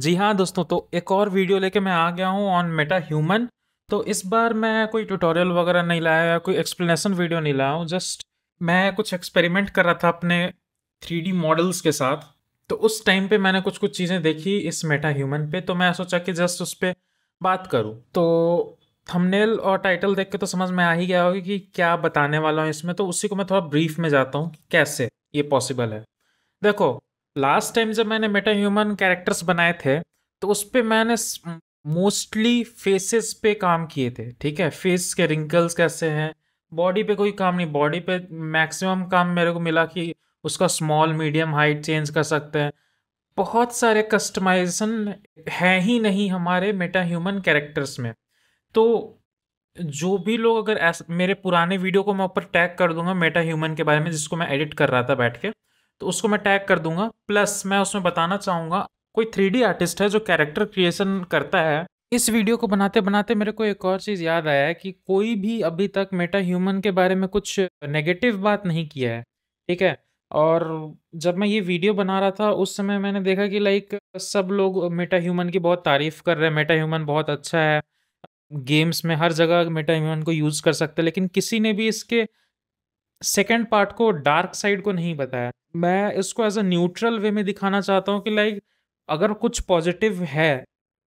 जी हाँ दोस्तों तो एक और वीडियो लेके मैं आ गया हूँ ऑन मेटा ह्यूमन तो इस बार मैं कोई ट्यूटोरियल वगैरह नहीं लाया या कोई एक्सप्लेनेशन वीडियो नहीं लाया हूँ जस्ट मैं कुछ एक्सपेरिमेंट कर रहा था अपने थ्री मॉडल्स के साथ तो उस टाइम पे मैंने कुछ कुछ चीज़ें देखी इस मेटा ह्यूमन पे तो मैं सोचा कि जस्ट उस पर बात करूँ तो थंबनेल और टाइटल देख के तो समझ में आ ही गया होगा कि क्या बताने वाला हूँ इसमें तो उसी को मैं थोड़ा ब्रीफ में जाता हूँ कैसे ये पॉसिबल है देखो लास्ट टाइम जब मैंने मेटा ह्यूमन कैरेक्टर्स बनाए थे तो उस पर मैंने मोस्टली फेसेस पे काम किए थे ठीक है फेस के रिंकल्स कैसे हैं बॉडी पे कोई काम नहीं बॉडी पे मैक्सिमम काम मेरे को मिला कि उसका स्मॉल मीडियम हाइट चेंज कर सकते हैं बहुत सारे कस्टमाइजेशन है ही नहीं हमारे मेटा ह्यूमन कैरेक्टर्स में तो जो भी लोग अगर ऐसा मेरे पुराने वीडियो को मैं ऊपर टैग कर दूंगा मेटा ह्यूमन के बारे में जिसको मैं एडिट कर रहा था बैठ के तो उसको मैं टैग कर दूंगा प्लस मैं उसमें बताना चाहूँगा कोई थ्री आर्टिस्ट है जो कैरेक्टर क्रिएशन करता है इस वीडियो को बनाते बनाते मेरे को एक और चीज़ याद आया है कि कोई भी अभी तक मेटा ह्यूमन के बारे में कुछ नेगेटिव बात नहीं किया है ठीक है और जब मैं ये वीडियो बना रहा था उस समय मैंने देखा कि लाइक सब लोग मेटा ह्यूमन की बहुत तारीफ़ कर रहे हैं मेटा ह्यूमन बहुत अच्छा है गेम्स में हर जगह मेटा ह्यूमन को यूज़ कर सकते हैं लेकिन किसी ने भी इसके सेकेंड पार्ट को डार्क साइड को नहीं बताया मैं इसको एज अ न्यूट्रल वे में दिखाना चाहता हूँ कि लाइक अगर कुछ पॉजिटिव है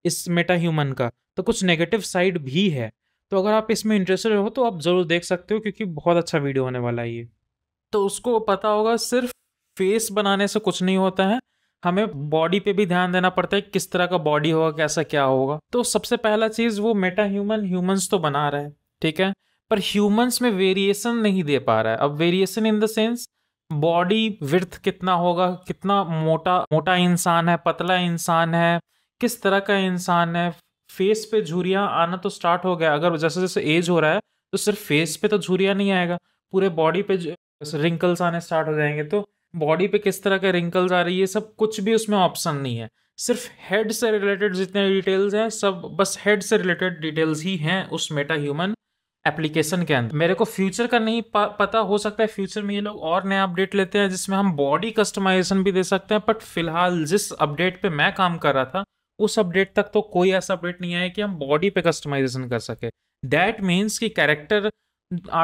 इस मेटा ह्यूमन का तो कुछ नेगेटिव साइड भी है तो अगर आप इसमें इंटरेस्टेड हो तो आप ज़रूर देख सकते हो क्योंकि बहुत अच्छा वीडियो होने वाला है ये तो उसको पता होगा सिर्फ फेस बनाने से कुछ नहीं होता है हमें बॉडी पे भी ध्यान देना पड़ता है किस तरह का बॉडी होगा कैसा क्या होगा तो सबसे पहला चीज़ वो मेटा ह्यूमन ह्यूमंस तो बना रहा है ठीक है पर ह्यूमंस में वेरिएशन नहीं दे पा रहा है अब variation in the sense body width कितना होगा कितना मोटा मोटा इंसान है पतला इंसान है किस तरह का इंसान है फेस पे झुरियाँ आना तो स्टार्ट हो गया अगर जैसे जैसे एज हो रहा है तो सिर्फ फेस पे तो झुरिया नहीं आएगा पूरे बॉडी पे रिंकल्स आने स्टार्ट हो जाएंगे तो बॉडी पे किस तरह के रिंकल्स आ रही है सब कुछ भी उसमें ऑप्शन नहीं है सिर्फ हेड से रिलेटेड जितने डिटेल्स हैं सब बस हेड से रिलेटेड डिटेल्स ही हैं उस मेटा ह्यूमन एप्लीकेशन के अंदर मेरे को फ्यूचर का नहीं पता हो सकता है फ्यूचर में ये लोग और नया अपडेट लेते हैं जिसमें हम बॉडी कस्टमाइजेशन भी दे सकते हैं बट फिलहाल जिस अपडेट पे मैं काम कर रहा था उस अपडेट तक तो कोई ऐसा अपडेट नहीं आया कि हम बॉडी पे कस्टमाइजेशन कर सके दैट मीन्स कि कैरेक्टर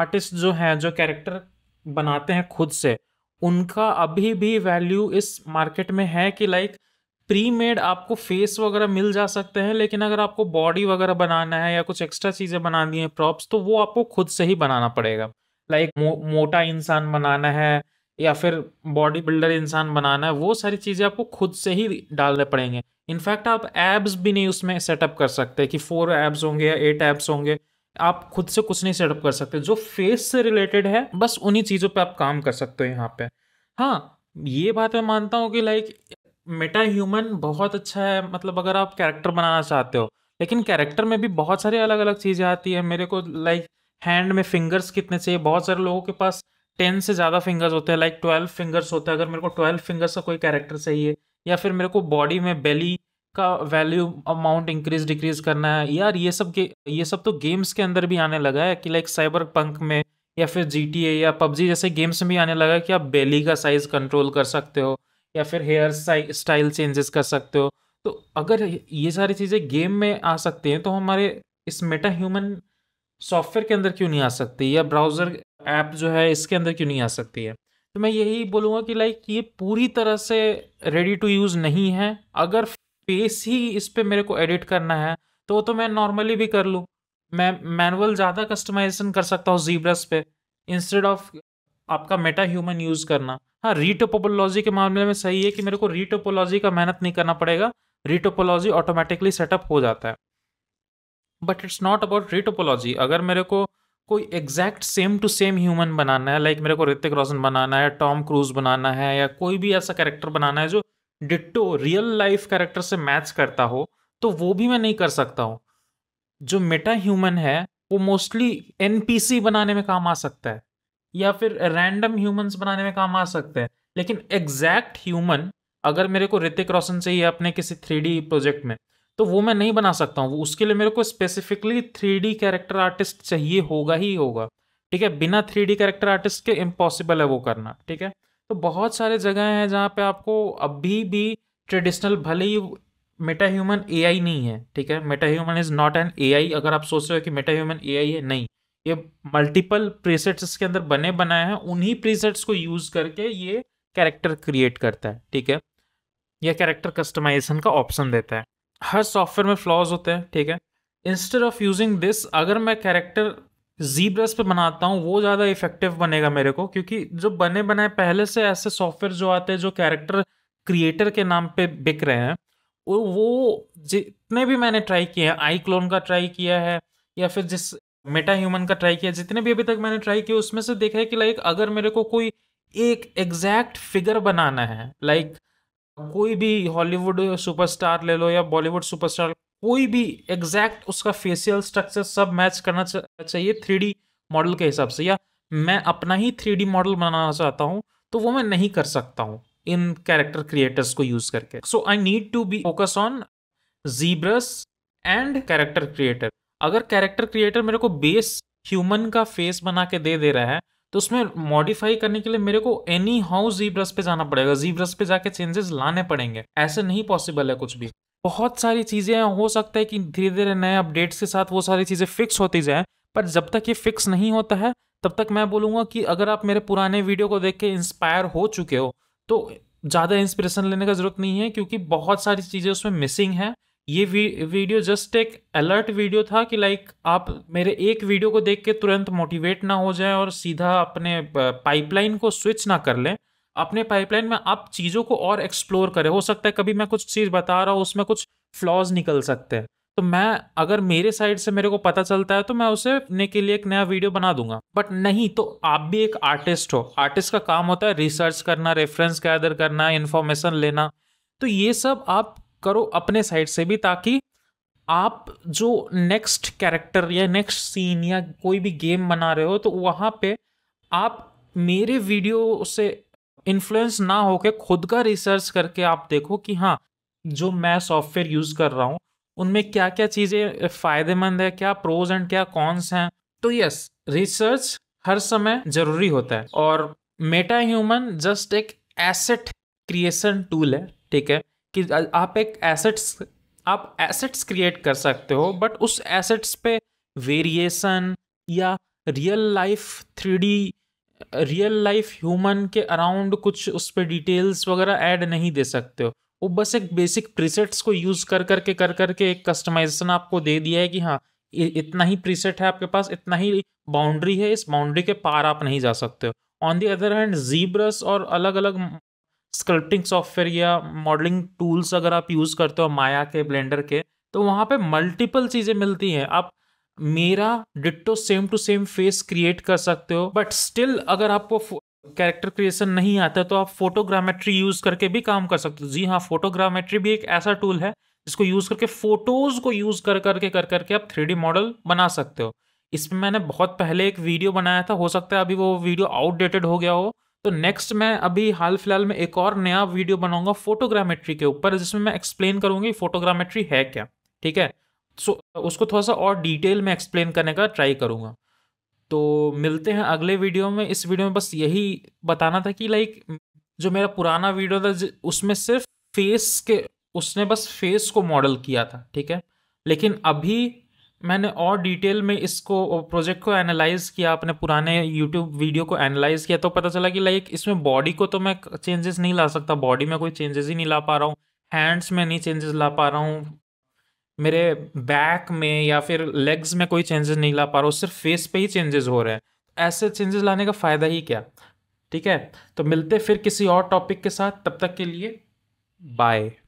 आर्टिस्ट जो हैं जो कैरेक्टर बनाते हैं खुद से उनका अभी भी वैल्यू इस मार्केट में है कि लाइक प्री मेड आपको फेस वगैरह मिल जा सकते हैं लेकिन अगर आपको बॉडी वगैरह बनाना है या कुछ एक्स्ट्रा चीज़ें बनानी है प्रॉप्स तो वो आपको खुद से ही बनाना पड़ेगा लाइक मो, मोटा इंसान बनाना है या फिर बॉडी बिल्डर इंसान बनाना है वो सारी चीज़ें आपको खुद से ही डालने पड़ेंगे इनफैक्ट आप एब्स भी नहीं उसमें सेटअप कर सकते कि फोर एब्स होंगे या एट एब्स होंगे आप खुद से कुछ नहीं सेटअप कर सकते जो फेस से रिलेटेड है बस उन्हीं चीज़ों पर आप काम कर सकते हो यहाँ पर हाँ ये बात मैं मानता हूँ कि लाइक मेटा ह्यूमन बहुत अच्छा है मतलब अगर आप कैरेक्टर बनाना चाहते हो लेकिन कैरेक्टर में भी बहुत सारी अलग अलग चीज़ें आती है मेरे को लाइक हैंड में फिंगर्स कितने चाहिए बहुत सारे लोगों के पास टेन से ज़्यादा फिंगर्स होते हैं लाइक ट्वेल्व फिंगर्स होते हैं अगर मेरे को ट्वेल्व फिंगर्स का कोई कैरेक्टर चाहिए या फिर मेरे को बॉडी में बेली का वैल्यू अमाउंट इंक्रीज डिक्रीज करना है यार ये सब ये सब तो गेम्स के अंदर भी आने लगा है कि लाइक साइबर पंक में या फिर जी या पबजी जैसे गेम्स में भी आने लगा है कि आप बेली का साइज़ कंट्रोल कर सकते हो या फिर हेयर स्टाइल चेंजेस कर सकते हो तो अगर ये सारी चीज़ें गेम में आ सकती हैं तो हमारे इस मेटा ह्यूमन सॉफ्टवेयर के अंदर क्यों नहीं आ सकती या ब्राउज़र ऐप जो है इसके अंदर क्यों नहीं आ सकती है तो मैं यही बोलूँगा कि लाइक ये पूरी तरह से रेडी टू यूज़ नहीं है अगर फेस ही इस पर मेरे को एडिट करना है तो वो तो मैं नॉर्मली भी कर लूँ मैं मैनुअल ज़्यादा कस्टमाइजेशन कर सकता हूँ जीब्रस पे इंस्टेड ऑफ आपका मेटा ह्यूमन यूज़ करना हाँ रीटोपोपोलॉजी के मामले में सही है कि मेरे को रीटोपोलॉजी का मेहनत नहीं करना पड़ेगा रीटोपोलॉजी ऑटोमेटिकली सेटअप हो जाता है but it's not about retopology अगर मेरे को कोई exact same to same human बनाना है लाइक like मेरे को ऋतिक रोशन बनाना है टॉम क्रूज बनाना है या कोई भी ऐसा कैरेक्टर बनाना है जो डिट्टो रियल लाइफ कैरेक्टर से मैच करता हो तो वो भी मैं नहीं कर सकता हूँ जो मेटा ह्यूमन है वो मोस्टली एन बनाने में काम आ सकता है या फिर रैंडम ह्यूमंस बनाने में काम आ सकते हैं लेकिन एग्जैक्ट ह्यूमन अगर मेरे को ऋतिक रोशन चाहिए अपने किसी थ्री प्रोजेक्ट में तो वो मैं नहीं बना सकता हूँ उसके लिए मेरे को स्पेसिफिकली थ्री कैरेक्टर आर्टिस्ट चाहिए होगा ही होगा ठीक है बिना थ्री कैरेक्टर आर्टिस्ट के इम्पॉसिबल है वो करना ठीक है तो बहुत सारे जगह हैं जहाँ पे आपको अभी भी ट्रेडिशनल भले ही मेटा ह्यूमन ए नहीं है ठीक है meta human is not an a अगर आप सोच रहे हो कि मेटा ह्यूमन ए है नहीं ये मल्टीपल प्रीसेट्स इसके अंदर बने बनाए हैं उन्हीं प्रीसेट्स को यूज़ करके ये कैरेक्टर क्रिएट करता है ठीक है यह कैरेक्टर कस्टमाइजेशन का ऑप्शन देता है हर सॉफ्टवेयर में फ्लॉज होते हैं ठीक है इंस्टेड ऑफ यूजिंग दिस अगर मैं कैरेक्टर जी ब्रस पर बनाता हूँ वो ज़्यादा इफेक्टिव बनेगा मेरे को क्योंकि जो बने बनाए पहले से ऐसे सॉफ्टवेयर जो आते हैं जो कैरेक्टर क्रिएटर के नाम पे बिक रहे हैं वो जितने भी मैंने ट्राई किए हैं आई क्लोन का ट्राई किया है या फिर जिस मेटा ह्यूमन का ट्राई किया जितने भी अभी तक मैंने ट्राई किया उसमें से देखा है कि लाइक अगर मेरे को कोई एक एग्जैक्ट फिगर बनाना है लाइक कोई भी हॉलीवुड सुपरस्टार ले लो या बॉलीवुड सुपरस्टार कोई भी एग्जैक्ट उसका फेशियल स्ट्रक्चर सब मैच करना चाहिए थ्री मॉडल के हिसाब से या मैं अपना ही थ्री मॉडल बनाना चाहता हूँ तो वो मैं नहीं कर सकता हूँ इन कैरेक्टर क्रिएटर्स को यूज करके so I need to be focus on ZBrush and character creator अगर कैरेक्टर क्रिएटर मेरे को बेस ह्यूमन का फेस बना के दे दे रहा है तो उसमें मॉडिफाई करने के लिए मेरे को एनी हाउ जीब्रस पे जाना पड़ेगा जीब्रस पे जाके चेंजेस लाने पड़ेंगे ऐसे नहीं पॉसिबल है कुछ भी बहुत सारी चीज़ें हो सकता है कि धीरे धीरे नए अपडेट्स के साथ वो सारी चीज़ें फिक्स होती जाए पर जब तक ये फिक्स नहीं होता है तब तक मैं बोलूंगा कि अगर आप मेरे पुराने वीडियो को देख के इंस्पायर हो चुके हो तो ज़्यादा इंस्पिरेशन लेने का ज़रूरत नहीं है क्योंकि बहुत सारी चीज़ें उसमें मिसिंग है ये वीडियो जस्ट एक अलर्ट वीडियो था कि लाइक आप मेरे एक वीडियो को देख के तुरंत मोटिवेट ना हो जाए और सीधा अपने पाइपलाइन को स्विच ना कर लें अपने पाइपलाइन में आप चीज़ों को और एक्सप्लोर करें हो सकता है कभी मैं कुछ चीज़ बता रहा हूँ उसमें कुछ फ्लॉज निकल सकते हैं तो मैं अगर मेरे साइड से मेरे को पता चलता है तो मैं उसे ने के लिए एक नया वीडियो बना दूंगा बट नहीं तो आप भी एक आर्टिस्ट हो आर्टिस्ट का काम होता है रिसर्च करना रेफरेंस गैदर करना इन्फॉर्मेशन लेना तो ये सब आप करो अपने साइड से भी ताकि आप जो नेक्स्ट कैरेक्टर या नेक्स्ट सीन या कोई भी गेम बना रहे हो तो वहाँ पे आप मेरे वीडियो से इन्फ्लुएंस ना होकर खुद का रिसर्च करके आप देखो कि हाँ जो मैं सॉफ्टवेयर यूज़ कर रहा हूँ उनमें क्या क्या चीज़ें फ़ायदेमंद है क्या प्रोज एंड क्या कॉन्स हैं तो यस रिसर्च हर समय ज़रूरी होता है और मेटा ह्यूमन जस्ट एक एसेट क्रिएशन टूल है ठीक है कि आप एक एसेट्स आप एसेट्स क्रिएट कर सकते हो बट उस एसेट्स पे वेरिएशन या real life three real life human के अराउंड कुछ उस पर डिटेल्स वगैरह ऐड नहीं दे सकते हो वो बस एक बेसिक प्रीसेट्स को यूज़ कर करके कर करके एक कस्टमाइजेशन आपको दे दिया है कि हाँ इतना ही प्रीसेट है आपके पास इतना ही बाउंड्री है इस बाउंड्री के पार आप नहीं जा सकते हो on the other hand ZBrush और अलग अलग स्क्रिप्टिंग सॉफ्टवेयर या मॉडलिंग टूल्स अगर आप यूज़ करते हो माया के ब्लेंडर के तो वहाँ पे मल्टीपल चीज़ें मिलती हैं आप मेरा ditto same to same face create कर सकते हो बट स्टिल अगर आपको कैरेक्टर क्रिएशन नहीं आता तो आप फोटोग्रामेट्री यूज़ करके भी काम कर सकते हो जी हाँ फोटोग्रामेट्री भी एक ऐसा टूल है जिसको यूज़ करके फ़ोटोज़ को यूज़ कर करके कर करके आप थ्री मॉडल बना सकते हो इसमें मैंने बहुत पहले एक वीडियो बनाया था हो सकता है अभी वो वीडियो आउटडेटेड हो गया हो तो नेक्स्ट मैं अभी हाल फिलहाल में एक और नया वीडियो बनाऊंगा फोटोग्रामेट्री के ऊपर जिसमें मैं एक्सप्लेन करूंगी फोटोग्रामेट्री है क्या ठीक है सो उसको थोड़ा सा और डिटेल में एक्सप्लेन करने का ट्राई करूंगा तो मिलते हैं अगले वीडियो में इस वीडियो में बस यही बताना था कि लाइक जो मेरा पुराना वीडियो था उसमें सिर्फ फेस के उसने बस फेस को मॉडल किया था ठीक है लेकिन अभी मैंने और डिटेल में इसको प्रोजेक्ट को एनालाइज़ किया अपने पुराने यूट्यूब वीडियो को एनालाइज़ किया तो पता चला कि लाइक इसमें बॉडी को तो मैं चेंजेस नहीं ला सकता बॉडी में कोई चेंजेस ही नहीं ला पा रहा हूँ हैंड्स में नहीं चेंजेस ला पा रहा हूँ मेरे बैक में या फिर लेग्स में कोई चेंजेस नहीं ला पा रहा हूँ सिर्फ फेस पे ही चेंजेस हो रहे हैं ऐसे चेंजेस लाने का फ़ायदा ही क्या ठीक है तो मिलते फिर किसी और टॉपिक के साथ तब तक के लिए बाय